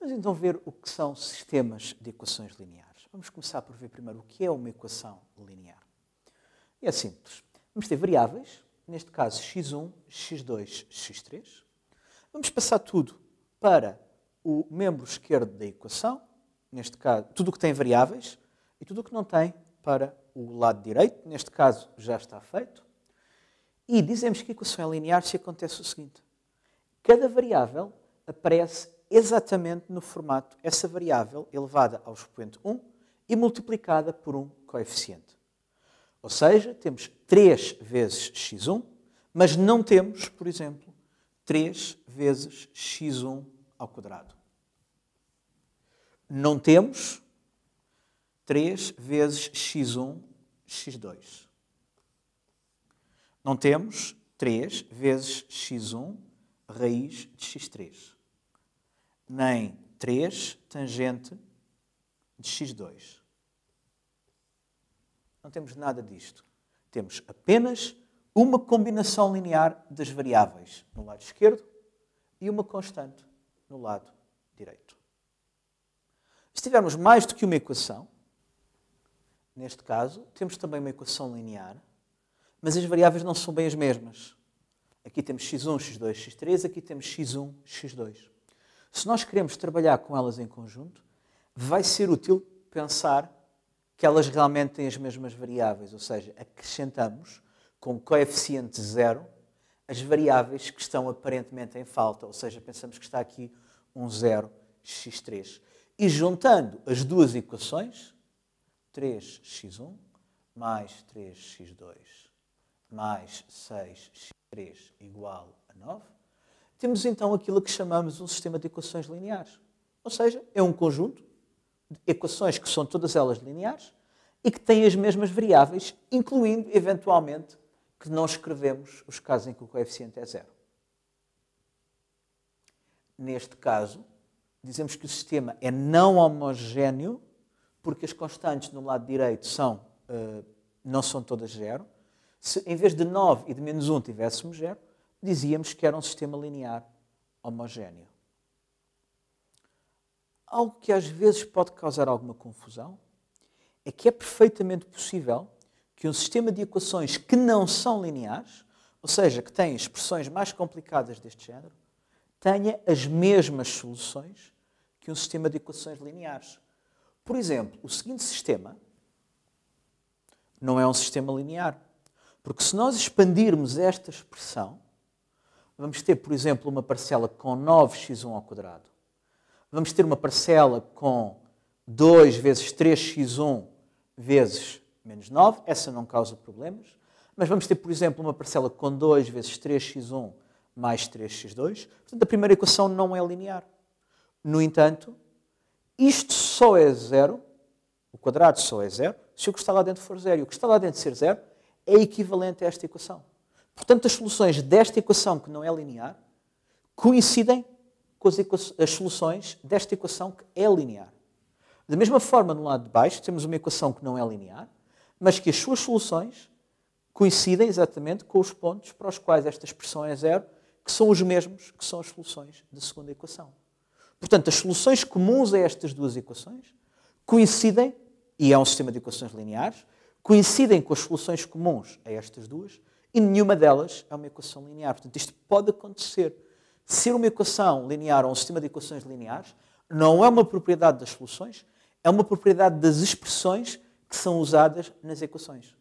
Vamos então ver o que são sistemas de equações lineares. Vamos começar por ver primeiro o que é uma equação linear. É simples. Vamos ter variáveis, neste caso x1, x2, x3. Vamos passar tudo para o membro esquerdo da equação, neste caso, tudo o que tem variáveis, e tudo o que não tem para o lado direito, neste caso já está feito, e dizemos que a equação é linear se acontece o seguinte: cada variável aparece exatamente no formato essa variável elevada ao expoente 1 e multiplicada por um coeficiente. Ou seja, temos 3 vezes x1, mas não temos, por exemplo, 3 vezes x1 ao quadrado. Não temos 3 vezes x1 x2. Não temos 3 vezes x1 raiz de x3, nem 3 tangente de x2. Não temos nada disto. Temos apenas uma combinação linear das variáveis no lado esquerdo e uma constante no lado direito. Se tivermos mais do que uma equação, neste caso, temos também uma equação linear, mas as variáveis não são bem as mesmas. Aqui temos x1, x2, x3, aqui temos x1, x2. Se nós queremos trabalhar com elas em conjunto, vai ser útil pensar que elas realmente têm as mesmas variáveis, ou seja, acrescentamos com coeficiente zero as variáveis que estão aparentemente em falta, ou seja, pensamos que está aqui um zero x3. E juntando as duas equações, 3x1 mais 3x2 mais 6x3 igual a 9, temos então aquilo que chamamos um sistema de equações lineares. Ou seja, é um conjunto de equações que são todas elas lineares e que têm as mesmas variáveis, incluindo, eventualmente, que não escrevemos os casos em que o coeficiente é zero. Neste caso, dizemos que o sistema é não homogéneo porque as constantes no lado direito são, uh, não são todas zero. Se em vez de 9 e de menos 1 tivéssemos zero, dizíamos que era um sistema linear homogéneo. Algo que às vezes pode causar alguma confusão é que é perfeitamente possível que um sistema de equações que não são lineares, ou seja, que têm expressões mais complicadas deste género, tenha as mesmas soluções que um sistema de equações lineares. Por exemplo, o seguinte sistema não é um sistema linear. Porque se nós expandirmos esta expressão, vamos ter, por exemplo, uma parcela com 9x1 ao quadrado. Vamos ter uma parcela com 2 vezes 3x1 vezes menos 9. Essa não causa problemas. Mas vamos ter, por exemplo, uma parcela com 2 vezes 3x1 mais 3x2. Portanto, a primeira equação não é linear. No entanto, isto só é zero, o quadrado só é zero, se o que está lá dentro for zero. E o que está lá dentro ser zero é equivalente a esta equação. Portanto, as soluções desta equação, que não é linear, coincidem com as, as soluções desta equação que é linear. Da mesma forma, no lado de baixo, temos uma equação que não é linear, mas que as suas soluções coincidem exatamente com os pontos para os quais esta expressão é zero, que são os mesmos que são as soluções da segunda equação. Portanto, as soluções comuns a estas duas equações coincidem, e é um sistema de equações lineares, coincidem com as soluções comuns a estas duas, e nenhuma delas é uma equação linear. Portanto, isto pode acontecer. Ser uma equação linear ou um sistema de equações lineares não é uma propriedade das soluções, é uma propriedade das expressões que são usadas nas equações.